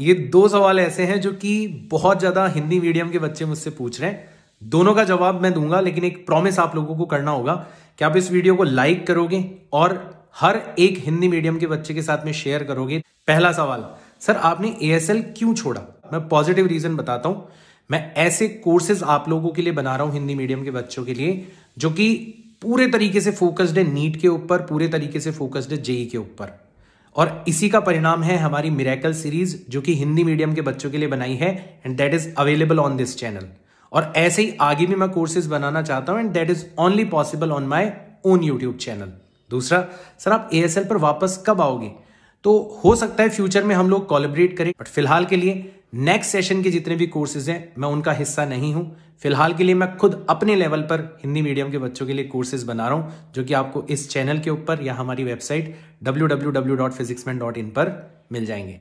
ये दो सवाल ऐसे हैं जो कि बहुत ज़्यादा हिंदी मीडियम के बच्चे मुझसे पूछ रहे हैं दोनों का जवाब मैं दूंगा लेकिन एक प्रॉमिस आप लोगों को करना होगा कि आप इस वीडियो को लाइक करोगे और हर एक हिंदी मीडियम के बच्चे के साथ में शेयर करोगे पहला सवाल सर आपने ए क्यों छोड़ा मैं पॉजिटिव रीजन बताता हूं मैं ऐसे कोर्सेज आप लोगों के लिए बना रहा हूं हिंदी मीडियम के बच्चों के लिए जो कि पूरे तरीके से फोकस्ड है नीट के ऊपर पूरे तरीके से फोकस्ड है जेई के ऊपर और इसी का परिणाम है हमारी मिरेकल सीरीज जो कि हिंदी मीडियम के बच्चों के लिए बनाई है and that is available on this channel और ऐसे ही आगे भी मैं कोर्सेज बनाना चाहता हूं and that is only possible on my own YouTube channel दूसरा सर आप एएसएल पर वापस कब आओगे तो हो सकता है फ्यूचर में हम लोग कॉलेबरेट करें बट फिलहाल के लिए नेक्स्ट सेशन के जितने भी कोर्सेज हैं मैं उनका हिस्सा नहीं हूं फिलहाल के लिए मैं खुद अपने लेवल पर हिंदी मीडियम के बच्चों के लिए कोर्सेज बना रहा हूं जो कि आपको इस चैनल के ऊपर या हमारी वेबसाइट डब्ल्यू पर मिल जाएंगे